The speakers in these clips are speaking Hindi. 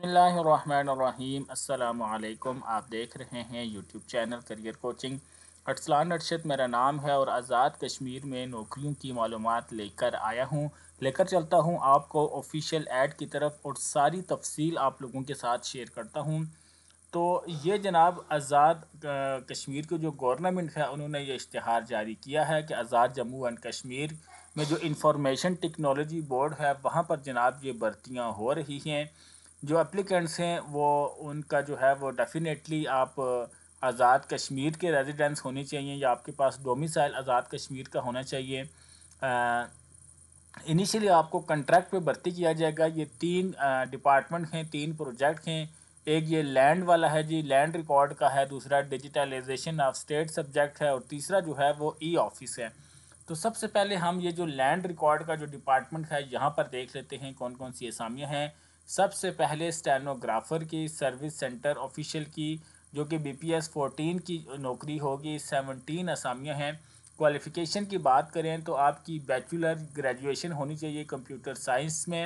बसमीम् अल्लाम आप देख रहे हैं YouTube channel career coaching Arsalan Arshad मेरा नाम है और आज़ाद कश्मीर में नौकरियों की मालूम लेकर आया हूँ लेकर चलता हूँ आपको ऑफिशियल ऐड की तरफ और सारी तफसील आप लोगों के साथ शेयर करता हूँ तो ये जनाब आज़ाद कश्मीर के जो गवर्नमेंट है उन्होंने ये इश्तहार जारी किया है कि आज़ाद जम्मू एंड कश्मीर में जो इंफॉर्मेशन टेक्नोलॉजी बोर्ड है वहाँ पर जनाब ये भर्तियाँ हो रही हैं जो एप्लीकेंट्स हैं वो उनका जो है वो डेफिनेटली आप आज़ाद कश्मीर के रेजिडेंस होने चाहिए या आपके पास डोमिसाइल आज़ाद कश्मीर का होना चाहिए इनिशियली आपको कंट्रैक्ट पे भर्ती किया जाएगा ये तीन डिपार्टमेंट हैं तीन प्रोजेक्ट हैं एक ये लैंड वाला है जी लैंड रिकॉर्ड का है दूसरा डिजिटलाइजेशन ऑफ स्टेट सब्जेक्ट है और तीसरा जो है वो ई ऑफिस है तो सबसे पहले हम ये जो लैंड रिकॉर्ड का जो डिपार्टमेंट है यहाँ पर देख लेते हैं कौन कौन सी असामियाँ हैं सबसे पहले स्टेनोग्राफर की सर्विस सेंटर ऑफिशियल की जो कि बी पी एस फोर्टीन की नौकरी होगी सेवनटीन असामियाँ हैं क्वालिफ़िकेशन की बात करें तो आपकी बैचलर ग्रेजुएशन होनी चाहिए कंप्यूटर साइंस में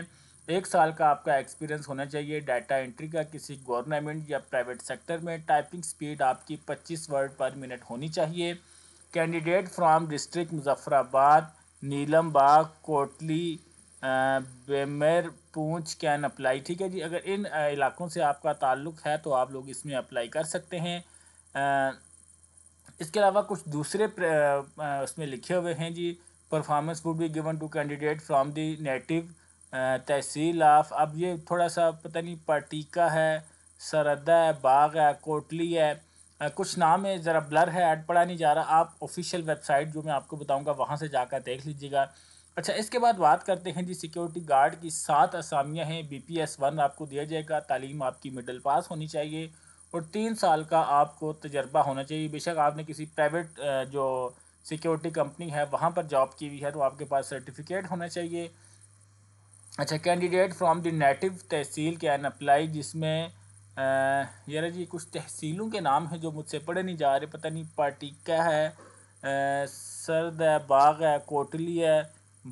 एक साल का आपका एक्सपीरियंस होना चाहिए डाटा एंट्री का किसी गवर्नमेंट या प्राइवेट सेक्टर में टाइपिंग स्पीड आपकी 25 वर्ड पर मिनट होनी चाहिए candidate from district Muzaffarabad Neelum Bagh Kotli बेमेर पूंछ कैन अप्लाई ठीक है जी अगर इन इलाकों से आपका ताल्लुक़ है तो आप लोग इसमें अप्लाई कर सकते हैं इसके अलावा कुछ दूसरे उसमें लिखे हुए हैं जी performance would be given to candidate from the native tehsil of अब ये थोड़ा सा पता नहीं पटीका है सरदा है बाग है कोटली है कुछ नाम है ज़रा ब्लर है ऐड पढ़ा नहीं जा रहा आप ऑफिशियल वेबसाइट जो मैं आपको बताऊंगा वहाँ से जाकर देख लीजिएगा अच्छा इसके बाद बात करते हैं जी सिक्योरिटी गार्ड की सात असामियाँ हैं बी पी एस वन आपको दिया जाएगा तालीम आपकी मिडल पास होनी चाहिए और तीन साल का आपको तजर्बा होना चाहिए बेशक आपने किसी प्राइवेट जो सिक्योरिटी कंपनी है वहाँ पर जॉब की हुई है तो आपके पास सर्टिफिकेट होना चाहिए अच्छा candidate from the native tehsil can apply जिसमें यार जी कुछ तहसीलों के नाम हैं जो मुझसे पढ़े नहीं जा रहे पता नहीं क्या है सरद है बाग है कोटली है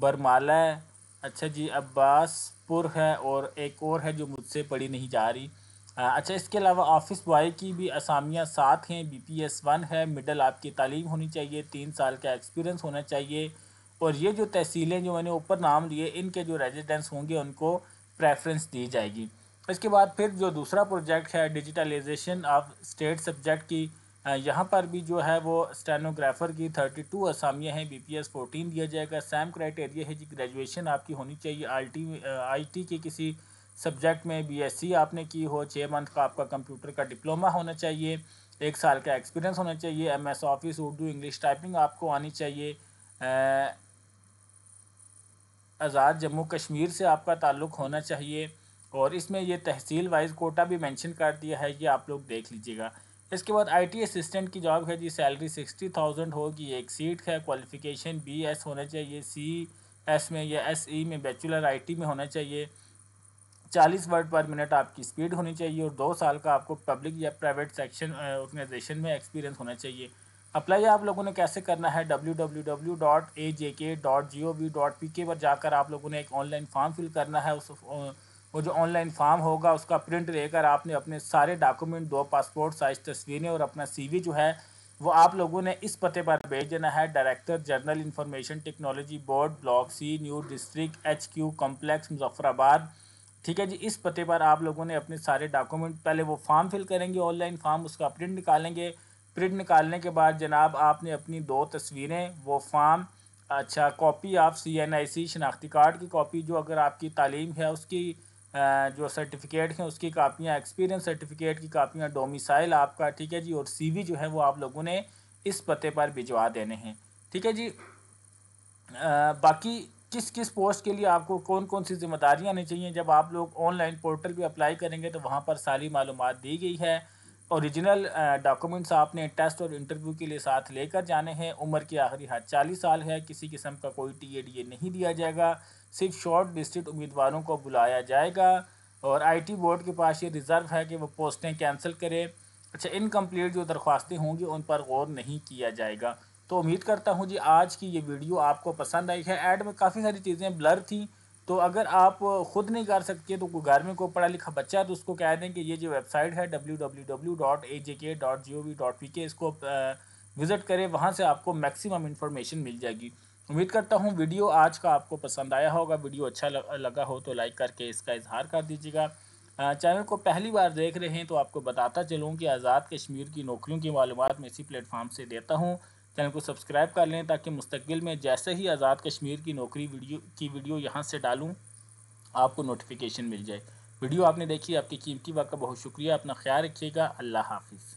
बरमाला है अच्छा जी अब्बासपुर है और एक और है जो मुझसे पढ़ी नहीं जा रही अच्छा इसके अलावा ऑफिस बॉय की भी असामियाँ सात हैं बी पी एस वन है मिडल आपकी तालीम होनी चाहिए तीन साल का एक्सपीरियंस होना चाहिए और ये जो तहसीलें जो मैंने ऊपर नाम लिए इनके जो रेजिडेंस होंगे उनको प्रेफरेंस दी जाएगी इसके बाद फिर जो दूसरा प्रोजेक्ट है डिजिटलाइजेशन ऑफ स्टेट सब्जेक्ट की यहाँ पर भी जो है वो स्टेनोग्राफ़र की थर्टी टू असामियाँ हैं बी पी एस फोर्टीन दिया जाएगा सेम क्राइटेरिया है जी ग्रेजुएशन आपकी होनी चाहिए आई टी आई टी के किसी सब्जेक्ट में बी एस सी आपने की हो छः मंथ का आपका कंप्यूटर का डिप्लोमा होना चाहिए एक साल का एक्सपीरियंस होना चाहिए M S office Urdu English typing आपको आनी चाहिए आज़ाद जम्मू कश्मीर से आपका ताल्लुक़ होना चाहिए और इसमें ये तहसील वाइज कोटा भी मेंशन कर दिया है ये आप लोग देख लीजिएगा इसके बाद आईटी असिस्टेंट की जॉब है जी सैलरी सिक्सटी थाउजेंड होगी एक सीट है क्वालिफिकेशन बी एस होना चाहिए सी एस में या एस ई e में बैचलर आईटी में होना चाहिए चालीस वर्ड पर मिनट आपकी स्पीड होनी चाहिए और दो साल का आपको पब्लिक या प्राइवेट सेक्शन ऑर्गेनाइजेशन में एक्सपीरियंस होना चाहिए अप्लाई आप लोगों ने कैसे करना है W W W dot A J K O V P के पर जाकर आप लोगों ने एक ऑनलाइन फॉर्म फिल करना है उस वो जो ऑनलाइन फॉर्म होगा उसका प्रिंट लेकर आपने अपने सारे डॉक्यूमेंट दो पासपोर्ट साइज तस्वीरें और अपना सीवी जो है वो आप लोगों ने इस पते पर भेज देना है director general information technology board block C new district H Q complex Muzaffarabad ठीक है जी इस पते पर आप लोगों ने अपने सारे डॉक्यूमेंट पहले वो फॉर्म फिल करेंगे ऑनलाइन फॉर्म उसका प्रिंट निकालेंगे प्रिंट निकालने के बाद जनाब आपने अपनी दो तस्वीरें वो फॉर्म अच्छा कॉपी आप सी एन आई सी शनाख्ती कार्ड की कॉपी जो अगर आपकी तालीम है उसकी जो सर्टिफिकेट हैं उसकी कापियाँ एक्सपीरियंस सर्टिफिकेट की कापियाँ डोमिसाइल आपका ठीक है जी और सी जो है वो आप लोगों ने इस पते पर भिजवा देने हैं ठीक है जी आ, बाकी किस किस पोस्ट के लिए आपको कौन कौन सी जिम्मेदारियाँ आनी चाहिए जब आप लोग ऑनलाइन पोर्टल पर अप्लाई करेंगे तो वहाँ पर सारी मालूम दी गई है ओरिजिनल डॉक्यूमेंट्स uh, आपने टेस्ट और इंटरव्यू के लिए साथ लेकर जाने हैं उम्र की आखिरी हद चालीस साल है किसी किस्म का कोई टी ए डी ए नहीं दिया जाएगा सिर्फ शॉर्ट लिस्टेड उम्मीदवारों को बुलाया जाएगा और आईटी बोर्ड के पास ये रिज़र्व है कि वो पोस्टें कैंसिल करे अच्छा इनकम्प्लीट जो दरख्वास्तें होंगी उन पर गौर नहीं किया जाएगा तो उम्मीद करता हूँ जी आज की ये वीडियो आपको पसंद आई है ऐड में काफ़ी सारी चीज़ें ब्लर थी तो अगर आप खुद नहीं कर सकते तो कोई घर में कोई पढ़ा लिखा बच्चा है तो उसको कह दें कि ये जो वेबसाइट है W W W dot A J K dot G O V dot P K इसको विज़िट करें वहाँ से आपको मैक्सिमम इन्फॉर्मेशन मिल जाएगी उम्मीद करता हूँ वीडियो आज का आपको पसंद आया होगा वीडियो अच्छा लगा हो तो लाइक करके इसका इजहार कर दीजिएगा चैनल को पहली बार देख रहे हैं तो आपको बताता चलूँ कि आज़ाद कश्मीर की नौकरियों की मालूम मैं इसी प्लेटफॉर्म से देता हूँ चैनल को सब्सक्राइब कर लें ताकि मुस्तबिल में जैसे ही आज़ाद कश्मीर की नौकरी वीडियो की वीडियो यहाँ से डालूँ आपको नोटिफिकेशन मिल जाए वीडियो आपने देखी आपकी कीमती वक्त का बहुत शुक्रिया अपना ख्याल रखिएगा अल्लाह हाफिज़